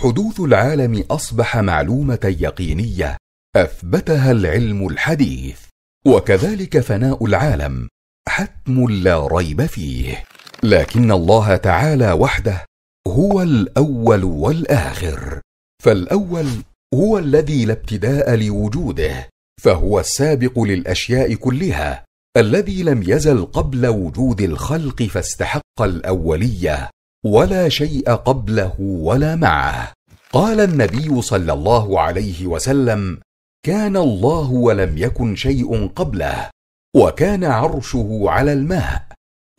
حدوث العالم اصبح معلومه يقينيه اثبتها العلم الحديث وكذلك فناء العالم حتم لا ريب فيه لكن الله تعالى وحده هو الاول والاخر فالاول هو الذي لا ابتداء لوجوده فهو السابق للاشياء كلها الذي لم يزل قبل وجود الخلق فاستحق الاوليه ولا شيء قبله ولا معه قال النبي صلى الله عليه وسلم كان الله ولم يكن شيء قبله وكان عرشه على الماء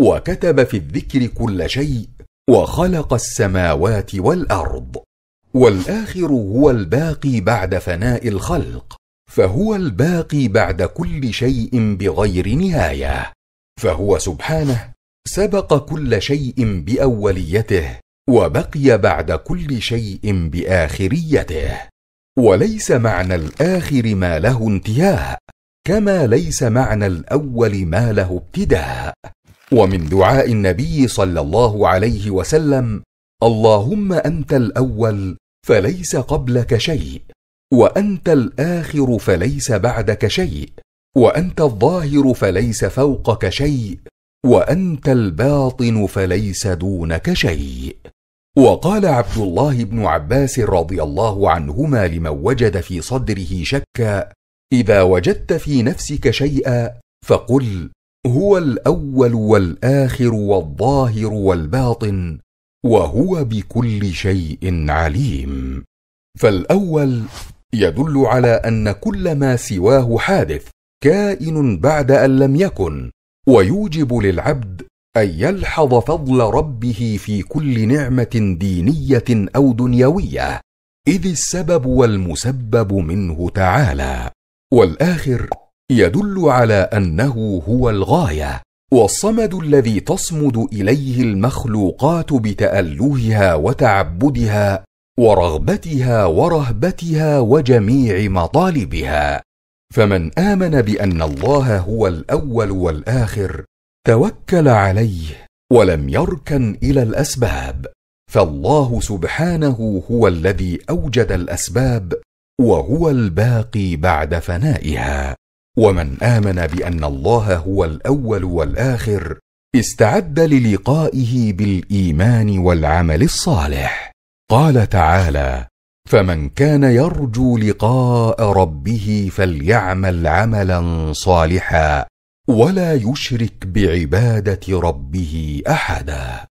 وكتب في الذكر كل شيء وخلق السماوات والارض والاخر هو الباقي بعد فناء الخلق فهو الباقي بعد كل شيء بغير نهايه فهو سبحانه سبق كل شيء باوليته وبقي بعد كل شيء باخريته وليس معنى الاخر ما له انتهاء كما ليس معنى الاول ما له ابتداء ومن دعاء النبي صلى الله عليه وسلم اللهم انت الاول فليس قبلك شيء وانت الاخر فليس بعدك شيء وانت الظاهر فليس فوقك شيء وانت الباطن فليس دونك شيء وقال عبد الله بن عباس رضي الله عنهما لمن وجد في صدره شكا اذا وجدت في نفسك شيئا فقل هو الاول والاخر والظاهر والباطن وهو بكل شيء عليم فالاول يدل على ان كل ما سواه حادث كائن بعد ان لم يكن ويوجب للعبد ان يلحظ فضل ربه في كل نعمه دينيه او دنيويه اذ السبب والمسبب منه تعالى والاخر يدل على انه هو الغايه والصمد الذي تصمد اليه المخلوقات بتالهها وتعبدها ورغبتها ورهبتها وجميع مطالبها فمن امن بان الله هو الاول والاخر توكل عليه ولم يركن الى الاسباب فالله سبحانه هو الذي اوجد الاسباب وهو الباقي بعد فنائها ومن امن بان الله هو الاول والاخر استعد للقائه بالايمان والعمل الصالح قال تعالى فمن كان يرجو لقاء ربه فليعمل عملا صالحا ولا يشرك بعباده ربه احدا